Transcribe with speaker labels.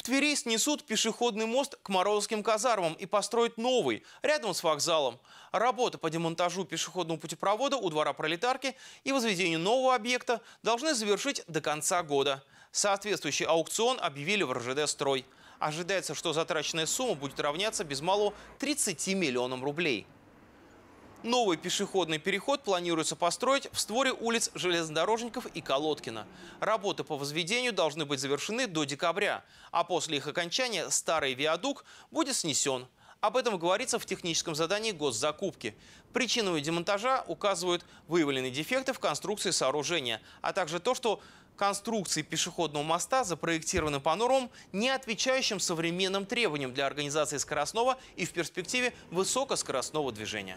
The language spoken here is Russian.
Speaker 1: В Твери снесут пешеходный мост к Морозовским казармам и построят новый, рядом с вокзалом. Работы по демонтажу пешеходного путепровода у двора пролетарки и возведению нового объекта должны завершить до конца года. Соответствующий аукцион объявили в РЖД «Строй». Ожидается, что затраченная сумма будет равняться без малого 30 миллионам рублей. Новый пешеходный переход планируется построить в створе улиц Железнодорожников и Колодкина. Работы по возведению должны быть завершены до декабря, а после их окончания старый виадук будет снесен. Об этом говорится в техническом задании госзакупки. Причиной демонтажа указывают выявленные дефекты в конструкции сооружения, а также то, что конструкции пешеходного моста запроектированы по нормам, не отвечающим современным требованиям для организации скоростного и в перспективе высокоскоростного движения.